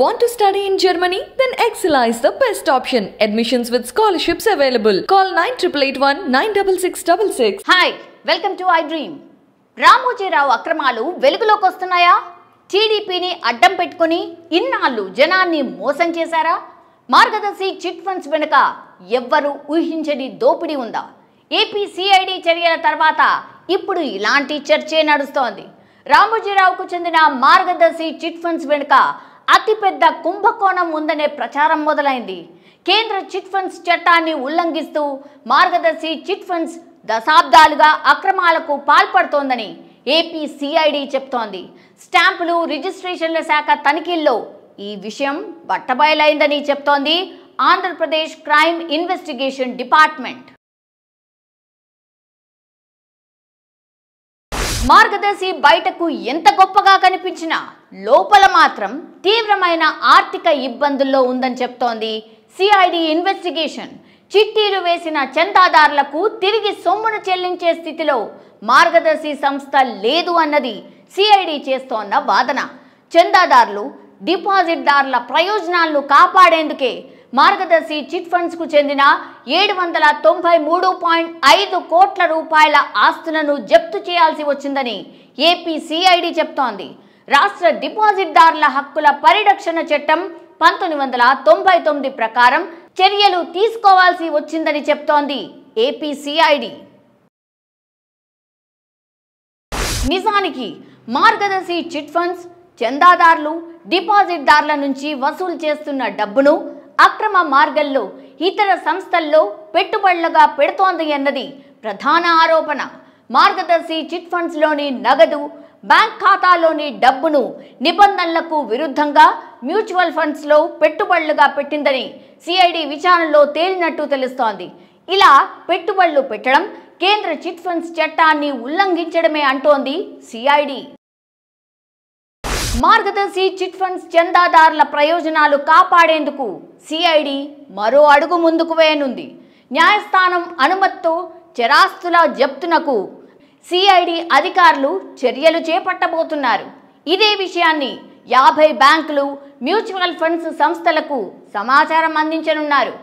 Want to study in Germany? Then Excella is the best option. Admissions with scholarships available. Call 9881 96666. Hi, welcome to I Ramoji రావు అక్రమాలు వెలుగులోకి వస్తున్నాయా టీడీపీని అడ్డం పెట్టుకుని ఇన్నాళ్ళు జనాన్ని మోసం చేశారా మార్గదర్శి చిట్ ఫండ్స్ వెనుక ఎవ్వరు ఊహించని దోపిడీ ఉందా ఏపీ సిఐడి చర్యల తర్వాత ఇప్పుడు ఇలాంటి చర్చే నడుస్తోంది రామోజీరావుకు చెందిన మార్గదర్శి చిట్ ఫండ్స్ వెనుక అతిపెద్ద కుంభకోణం ఉందనే ప్రచారం మొదలైంది కేంద్ర చిట్ ఫండ్స్ చట్టాన్ని ఉల్లంఘిస్తూ మార్గదర్శి చిట్ ఫండ్స్ దశాబ్దాలుగా అక్రమాలకు పాల్పడుతోందని ఏపీ సిఐడి చెప్తోంది స్టాంపులు రిజిస్ట్రేషన్ల శాఖ తనిఖీల్లో ఈ విషయం బట్టబయలైందని చెప్తోంది ఆంధ్రప్రదేశ్ క్రైమ్ ఇన్వెస్టిగేషన్ డిపార్ట్మెంట్ మార్గదర్శి బయటకు ఎంత గొప్పగా కనిపించినా లోపల మాత్రం తీవ్రమైన ఆర్థిక ఇబ్బందుల్లో ఉందని చెప్తోంది సిఐడి ఇన్వెస్టిగేషన్ చిట్టీలు వేసిన చందాదారులకు తిరిగి సొమ్మును చెల్లించే స్థితిలో మార్గదర్శి సంస్థ లేదు అన్నది సిఐడి చేస్తోన్న వాదన చందాదారులు డిపాజిట్దారుల ప్రయోజనాలను కాపాడేందుకే మార్గదర్శి చిట్ ఫండ్స్ కు చెందిన ఏడు వందల తొంభై మూడు పాయింట్ ఐదు కోట్ల రూపాయల ఆస్తులను జప్తు చేయాల్సి వచ్చిందని ఏపీసీఐడి చెప్తోంది రాష్ట్ర డిపాజిట్దారుల హక్కుల పరిరక్షణ చట్టం పంతొమ్మిది వందల తొంభై తొమ్మిది ప్రకారం చర్యలు తీసుకోవాల్సి వచ్చిందని చెప్తోంది ఏపీసీఐడి నిజానికి మార్గదర్శి చిట్ ఫండ్స్ చందాదారులు డిపాజిట్దారుల నుంచి వసూలు చేస్తున్న డబ్బును అక్రమ మార్గంలో ఇతర సంస్థల్లో పెట్టుబడులుగా పెడుతోంది అన్నది ప్రధాన ఆరోపణ మార్గదర్శి చిట్ ఫండ్స్లోని నగదు బ్యాంక్ ఖాతాలోని డబ్బును నిబంధనలకు విరుద్ధంగా మ్యూచువల్ ఫండ్స్లో పెట్టుబడులుగా పెట్టిందని సిఐడి విచారణలో తేలినట్టు తెలుస్తోంది ఇలా పెట్టుబడులు పెట్టడం కేంద్ర చిట్ ఫండ్స్ చట్టాన్ని ఉల్లంఘించడమే అంటోంది సిఐడి మార్గదర్శి చిట్ ఫండ్స్ చందాదారుల ప్రయోజనాలు కాపాడేందుకు సిఐడి మరో అడుగు ముందుకు వేయనుంది న్యాయస్థానం అనుమతితో చరాస్తుల జప్తునకు సిఐడి అధికారులు చర్యలు చేపట్టబోతున్నారు ఇదే విషయాన్ని యాభై బ్యాంకులు మ్యూచువల్ ఫండ్స్ సంస్థలకు సమాచారం అందించనున్నారు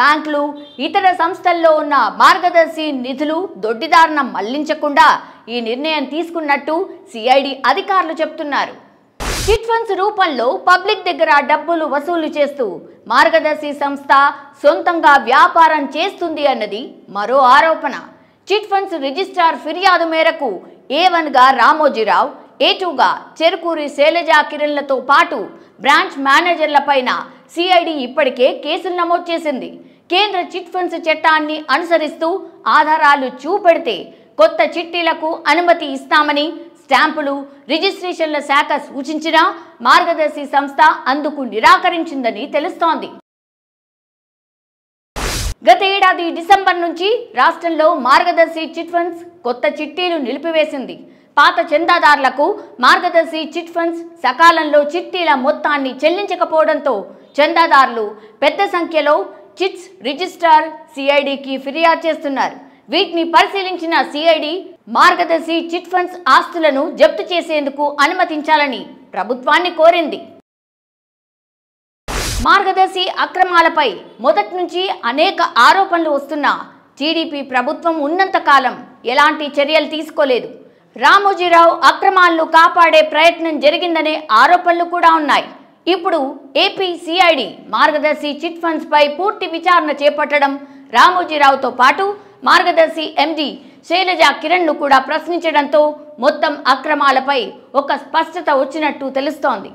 బ్యాంకులు ఇతర సంస్థల్లో ఉన్న మార్గదర్శి నిధులు దొడ్డిదారున మళ్లించకుండా ఈ నిర్ణయం తీసుకున్నట్టు సిఐడి అధికారులు చెప్తున్నారు చిట్ ఫండ్స్ రూపంలో పబ్లిక్ దగ్గర డబ్బులు వసూలు చేస్తూ మార్గదర్శి సంస్థ సొంతంగా వ్యాపారం చేస్తుంది అన్నది మరో ఆరోపణ చిట్ ఫండ్స్ రిజిస్ట్రార్ ఫిర్యాదు మేరకు ఏ గా రామోజీరావు ఏ టూగా చెరుకూరి శైలజా కిరణ్లతో పాటు బ్రాంచ్ మేనేజర్ల పైన సిఐడి ఇప్పటికే కేసులు నమోదు చేసింది కేంద్ర చిట్ ఫండ్స్ చట్టాన్ని అనుసరిస్తూ ఆధారాలు చూపెడితే కొత్త చిట్టీలకు అనుమతి ఇస్తామని స్టాంపులు రిజిస్ట్రేషన్ల శాఖ సూచించిన మార్గదర్శి సంస్థ అందుకు నిరాకరించిందని తెలుస్తోంది గత ఏడాది డిసెంబర్ నుంచి రాష్ట్రంలో మార్గదర్శి చిట్ ఫండ్స్ కొత్త చిట్టీలు నిలిపివేసింది పాత చందాదారులకు మార్గదర్శి చిట్ ఫండ్స్ సకాలంలో చిట్టీల మొత్తాన్ని చెల్లించకపోవడంతో చందాదారులు పెద్ద సంఖ్యలో చిట్స్ రిజిస్ట్రార్ సిఐడికి ఫిర్యాదు చేస్తున్నారు వీటిని పరిశీలించిన సిఐడి మార్గదర్శి చిట్ ఫండ్స్ ఆస్తులను జప్తు చేసేందుకు అనుమతించాలని ప్రభుత్వాన్ని కోరింది మార్గదర్శి అక్రమాలపై మొదటి నుంచి అనేక ఆరోపణలు వస్తున్న టీడీపీ ప్రభుత్వం ఉన్నంతకాలం ఎలాంటి చర్యలు తీసుకోలేదు రామోజీరావు అక్రమాలను కాపాడే ప్రయత్నం జరిగిందనే ఆరోపణలు కూడా ఉన్నాయి ఇప్పుడు ఏపీ సిఐడి మార్గదర్శి చిట్ ఫండ్స్పై పూర్తి విచారణ చేపట్టడం రామోజీరావుతో పాటు మార్గదర్శి ఎండి శైలజ కిరణ్ను కూడా ప్రశ్నించడంతో మొత్తం అక్రమాలపై ఒక స్పష్టత వచ్చినట్టు తెలుస్తోంది